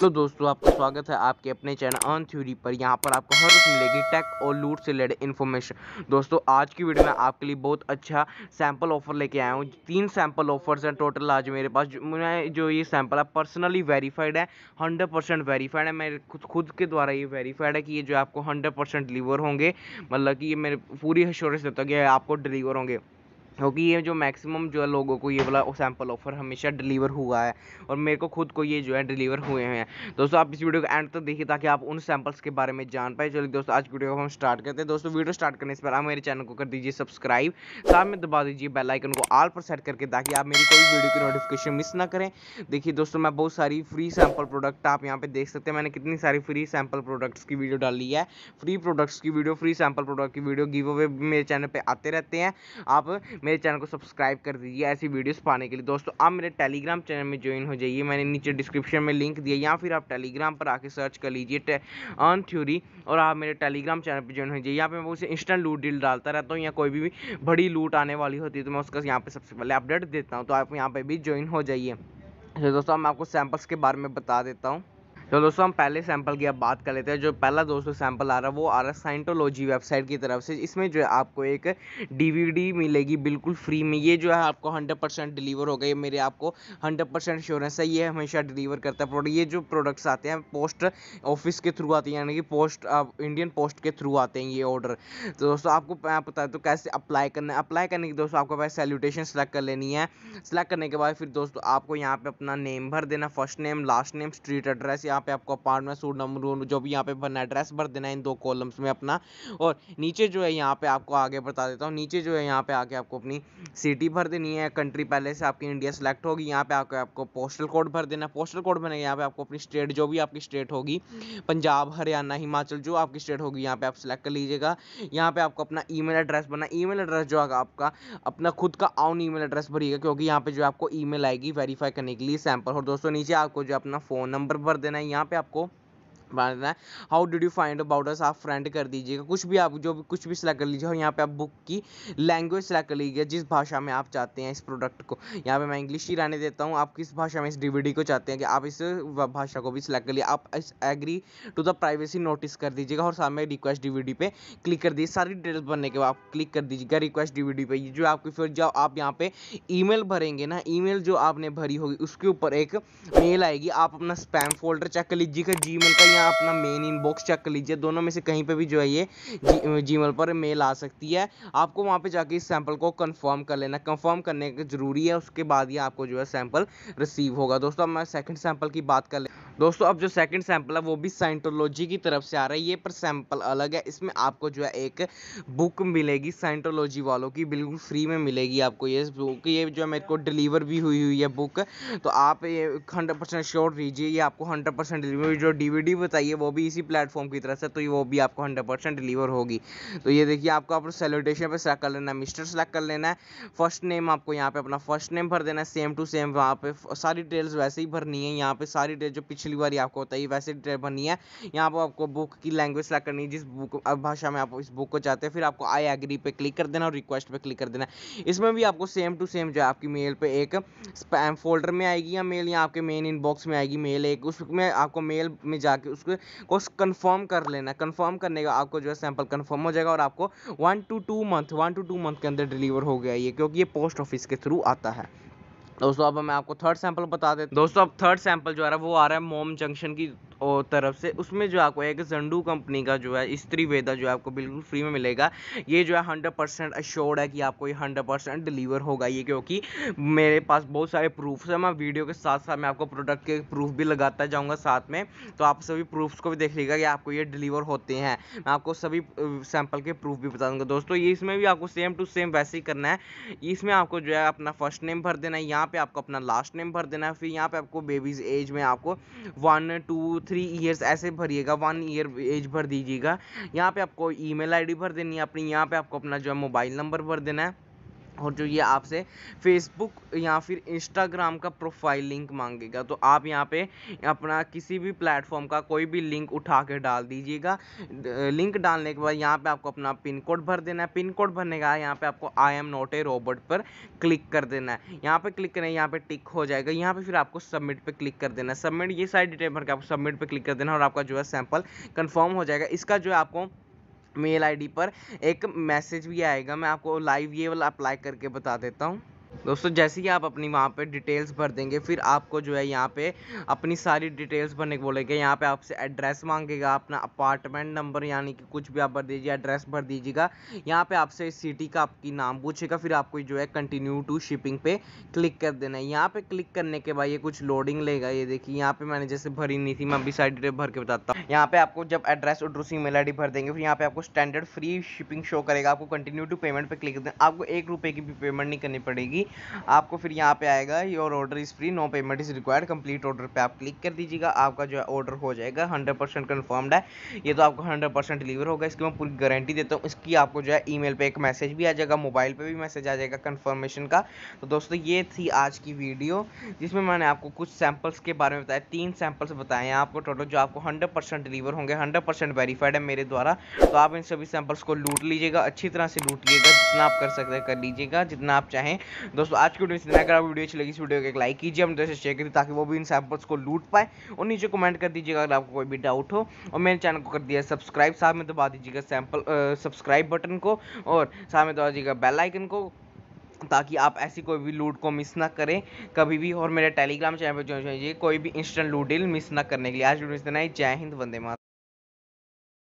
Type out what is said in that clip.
तो दोस्तों आपका स्वागत है आपके अपने चैनल ऑन थ्योरी पर यहाँ पर आपको हर रोज मिलेगी टेक और लूट से रिलेटेड इन्फॉर्मेशन दोस्तों आज की वीडियो में आपके लिए बहुत अच्छा सैंपल ऑफर लेके आया हूँ तीन सैंपल ऑफर्स हैं टोटल आज मेरे पास जो मैं जो ये सैंपल है पर्सनली वेरीफाइड है हंड्रेड परसेंट वेरीफाइड है मेरे खुद खुद के द्वारा ये वेरीफाइड है कि ये जो आपको हंड्रेड परसेंट डिलीवर होंगे मतलब कि ये मेरे पूरी हश्योरेंस देता है कि आपको डिलीवर होंगे क्योंकि ये जो मैक्सिमम जो है लोगों को ये वाला सैम्पल ऑफर हमेशा डिलीवर हुआ है और मेरे को खुद को ये जो है डिलीवर हुए हैं दोस्तों आप इस वीडियो को एंड तक तो देखिए ताकि आप उन सैंपल्स के बारे में जान पाए चलिए दोस्तों आज वीडियो को हम स्टार्ट करते हैं दोस्तों वीडियो स्टार्ट करने से पहले आप मेरे चैनल को कर दीजिए सब्सक्राइब साथ में दबा दीजिए बेलाइकन को आल पर सेट करके ताकि आप मेरी कोई वीडियो की नोटिफिकेशन मिस ना करें देखिए दोस्तों मैं बहुत सारी फ्री सैम्पल प्रोडक्ट आप यहाँ पर देख सकते हैं मैंने कितनी सारी फ्री सैम्पल प्रोडक्ट्स की वीडियो डाली है फ्री प्रोडक्ट्स की वीडियो फ्री सैम्पल प्रोडक्ट की वीडियो गिव अवे मेरे चैनल पर आते रहते हैं आप मेरे चैनल को सब्सक्राइब कर दीजिए ऐसी वीडियोस पाने के लिए दोस्तों आप मेरे टेलीग्राम चैनल में ज्वाइन हो जाइए मैंने नीचे डिस्क्रिप्शन में लिंक दिया या फिर आप टेलीग्राम पर आके सर्च कर लीजिए ऑन थ्योरी और आप मेरे टेलीग्राम चैनल पर ज्वाइन हो जाइए यहाँ पर मैं उसे इंस्टेंट लूट डील डालता रहता हूँ या कोई भी बड़ी लूट आने वाली होती है तो मैं उसका यहाँ पर सबसे पहले अपडेट देता हूँ तो आप यहाँ पर भी ज्वाइन हो जाइए तो दोस्तों मैं आपको सैम्पल्स के बारे में बता देता हूँ तो दोस्तों हम पहले सैंपल की अब बात कर लेते हैं जो पहला दोस्तों सैंपल आ रहा है वो आ रहा है साइंटोलॉजी वेबसाइट की तरफ से इसमें जो है आपको एक डीवीडी मिलेगी बिल्कुल फ्री में ये जो है आपको 100 परसेंट डिलीवर हो गई मेरे आपको 100 परसेंट श्योरेंस है ये हमेशा डिलीवर करता है प्रोडक्ट ये जो प्रोडक्ट्स आते हैं पोस्ट ऑफिस के थ्रू आते हैं यानी कि पोस्ट इंडियन पोस्ट के थ्रू आते हैं ये ऑर्डर तो दोस्तों आपको मैं बता तो कैसे अप्लाई करना है अप्लाई करने की दोस्तों आपको पास सैल्यूटेशन सेलेक्ट कर लेनी है सेलेक्ट करने के बाद फिर दोस्तों आपको यहाँ पर अपना नेम भर देना first name last name street address या यहाँ पे आपको अपार्टमेंट सूट नंबर जो भी यहाँ पे भरना एड्रेस भर देना है इन दो कॉलम्स में अपना और नीचे जो है यहाँ पे आपको आगे बता देता हूँ नीचे जो है यहाँ पे आके आपको अपनी सिटी भर देनी है कंट्री पहले से आपकी इंडिया सेलेक्ट होगी यहाँ पे आके आपको पोस्टल कोड भर देना पोस्टल कोड बनेगा यहाँ पे आपको अपनी स्टेट जो भी आपकी स्टेट होगी पंजाब हरियाणा हिमाचल जो आपकी स्टेट होगी यहाँ पे आप सेलेक्ट कर लीजिएगा यहाँ पे आपको अपना ई एड्रेस बना ई एड्रेस जो है आपका अपना खुद का ऑन ई एड्रेस भरिएगा क्योंकि यहाँ पे जो आपको ई आएगी वेरीफाई करने के लिए सैंपल और दोस्तों नीचे आपको जो अपना फ़ोन नंबर भर देना है यहाँ पे आपको मारना है how did you find about us आप फ्रेंड कर दीजिएगा कुछ भी आप जो भी कुछ भी सिलेक्ट कर लीजिए और यहाँ पे आप बुक की लैंग्वेज सिलेक्ट कर लीजिए जिस भाषा में आप चाहते हैं इस प्रोडक्ट को यहाँ पे मैं इंग्लिश ही रहने देता हूँ आप किस भाषा में इस डीवीडी को चाहते हैं कि आप इस भाषा को भी सिलेक्ट कर लिए आप इस agree to the privacy notice कर दीजिएगा और सामने रिक्वेस्ट डीवीडी पे क्लिक कर दीजिए सारी डिटेल्स भरने के बाद आप क्लिक कर दीजिएगा रिक्वेस्ट डीवीडी पे जो आपकी फिर जो आप यहाँ पे ईमेल भरेंगे ना ईमेल जो आपने भरी होगी उसके ऊपर एक मेल आएगी आप अपना स्पैम फोल्डर चेक कर लीजिएगा जी का यहाँ या अपना मेन इनबॉक्स चेक कर लीजिए दोनों में से कहीं पर भी जो है ये जी पर मेल आ सकती है आपको वहाँ पर जाके इस सैंपल को कन्फर्म कर लेना कन्फर्म करने का ज़रूरी है उसके बाद ही आपको जो है सैंपल रिसीव होगा दोस्तों अब मैं सेकेंड सैंपल की बात कर ले दोस्तों अब जो सेकंड सैंपल है वो भी साइंटोलॉजी की तरफ से आ रहा है ये पर सैंपल अलग है इसमें आपको जो है एक बुक मिलेगी साइंटोलॉजी वालों की बिल्कुल फ्री में मिलेगी आपको ये बुक ये जो है मेरे को डिलीवर भी हुई हुई है बुक तो आप ये हंड्रेड परसेंट श्योर लीजिए ये आपको हंड्रेड परसेंट डिलीवर जो डी में चाहिए वो भी इसी प्लेटफॉर्म की तरफ से तो वो भी आपको हंड्रेड परसेंट डिलीवर होगी तो ये देखिए आपको आप सेलोटेशन पर सेलेक्ट कर लेना मिस्टर सेलेक्ट कर लेना है फर्स्ट नेम आपको यहाँ पे अपना फर्स्ट नेम भर देना है सेम टू सेम वहाँ पे सारी डिटेल्स वैसे ही भरनी है यहाँ पे सारी डिटेल जो पिछली बार आपको होता है वैसे डिटेल भरनी है यहाँ पर आपको बुक की लैंग्वेज सेलेक्ट करनी है जिस बुक भाषा में आप इस बुक को चाहते हैं फिर आपको आई एग्री पे क्लिक कर देना और रिक्वेस्ट पे क्लिक कर देना इसमें भी आपको सेम टू सेम जो है आपकी मेल पे एक स्पैम फोल्डर में आएगी या मेल या आपके मेन इनबॉक्स में आएगी मेल एक उसमें आपको मेल में जाके उस उसको को कन्फर्म कर लेना कन्फर्म करने का आपको जो है सैम्पल कन्फर्म हो जाएगा और आपको one two two month one two two month के अंदर डिलीवर हो गया ये क्योंकि ये पोस्ट ऑफिस के थ्रू आता है दोस्तों अब मैं आपको थर्ड सैंपल बता देता दोस्तों अब थर्ड सैंपल जो आ रहा है वो आ रहा है मोम जंक्शन की और तरफ से उसमें जो आपको एक जंडू कंपनी का जो है स्त्री वेदा जो आपको बिल्कुल फ्री में मिलेगा ये जो है हंड्रेड परसेंट अश्योर्ड है कि आपको ये हंड्रेड परसेंट डिलीवर होगा ये क्योंकि मेरे पास बहुत सारे प्रूफ्स हैं मैं वीडियो के साथ साथ मैं आपको प्रोडक्ट के प्रूफ भी लगाता जाऊँगा साथ में तो आप सभी प्रूफ्स को भी देख लीजिएगा कि आपको ये डिलीवर होते हैं मैं आपको सभी सैम्पल के प्रूफ भी बता दूँगा दोस्तों ये इसमें भी आपको सेम टू सेम वैसे ही करना है इसमें आपको जो है अपना फर्स्ट नेम भर देना है यहाँ पर आपको अपना लास्ट नेम भर देना है फिर यहाँ पर आपको बेबीज़ एज में आपको वन टू थ्री ईयर्स ऐसे भरिएगा वन ईयर एज भर दीजिएगा यहाँ पे आपको ईमेल आईडी भर देनी है अपनी यहाँ पे आपको अपना जो है मोबाइल नंबर भर देना है और जो ये आपसे फेसबुक या फिर इंस्टाग्राम का प्रोफाइल लिंक मांगेगा तो आप यहाँ पे अपना किसी भी प्लेटफॉर्म का कोई भी लिंक उठा के डाल दीजिएगा लिंक डालने के बाद यहाँ पे आपको अपना पिन कोड भर देना है पिन कोड भरने का यहाँ पे आपको I am not a robot पर क्लिक कर देना है यहाँ पे क्लिक करें यहाँ पे टिक हो जाएगा यहाँ पे फिर आपको सबमिट पे क्लिक कर देना है सबमिट ये सारी डिटेल भर के आपको सबमिट पे क्लिक कर देना और आपका जो है सैंपल कन्फर्म हो जाएगा इसका जो है आपको मेल आई डी पर एक मैसेज भी आएगा मैं आपको लाइव ये वाला अप्लाई करके बता देता हूँ दोस्तों जैसे ही आप अपनी वहाँ पे डिटेल्स भर देंगे फिर आपको जो है यहाँ पे अपनी सारी डिटेल्स भरने को बोलेंगे यहाँ पे आपसे एड्रेस मांगेगा अपना अपार्टमेंट नंबर यानी कि कुछ भी आप भर दीजिए एड्रेस भर दीजिएगा यहाँ पे आपसे सिटी का आपकी नाम पूछेगा फिर आपको जो है कंटिन्यू टू शिपिंग पे क्लिक कर देना है यहाँ पे क्लिक करने के बाद ये कुछ लोडिंग लेगा ये देखिए यहाँ पे मैंने जैसे भरी नहीं थी मैं अभी सारी डिटेल भर के बताता हूँ यहाँ पे आपको जब एड्रेस ई ईमेल आई भर देंगे फिर यहाँ पे आपको स्टैंडर्ड फ्री शिपिंग शो करेगा आपको कंटिन्यू टू पेमेंट पे क्लिक कर देना आपको एक रुपये की भी पेमेंट नहीं करनी पड़ेगी आपको फिर यहाँ पे आएगा your order is free no payment is required complete order पे आप क्लिक कर दीजिएगा आपका जो है ऑर्डर हो जाएगा हंड्रेड परसेंट कन्फर्म्ड है ये तो आपको हंड्रेड परसेंट डिलीवर होगा इसकी मैं पूरी गारंटी देता हूँ इसकी आपको जो है ई पे एक मैसेज भी आ जाएगा मोबाइल पर भी मैसेज आ जाएगा कन्फर्मेशन का तो दोस्तों ये थी आज की वीडियो जिसमें मैंने आपको कुछ सैम्पल्स के बारे में बताया तीन सैम्पल्स बताए हैं आपको टोटल जो आपको हंड्रेड डिलीवर होंगे हंड्रेड वेरीफाइड है मेरे द्वारा तो आप इन सभी सैम्पल्स को लूट लीजिएगा अच्छी तरह से लूट लीजिएगा जितना आप कर सकते हैं कर लीजिएगा जितना आप चाहें दोस्तों आज की वीडियो इसलिए अगर वीडियो अच्छी लगी इस वीडियो को एक लाइक कीजिए हम दोस्तों शेयर करिए ताकि वो भी इन सैंपल्स को लूट पाए और नीचे कमेंट कर दीजिएगा अगर आपको कोई भी डाउट हो और मेरे चैनल को कर दिया सब्सक्राइब साथ में दबा दीजिएगा सैंपल सब्सक्राइब बटन को और साथ में दबा दीजिएगा बेल आइकन को ताकि आप ऐसी कोई भी लूट को मिस ना करें कभी भी और मेरे टेलीग्राम चैनल पर ज्वाइन चाहिए कोई भी इंस्टेंट लूट डील मिस ना करने के लिए आज वीडियो इतना ही जय हिंद वंदे मात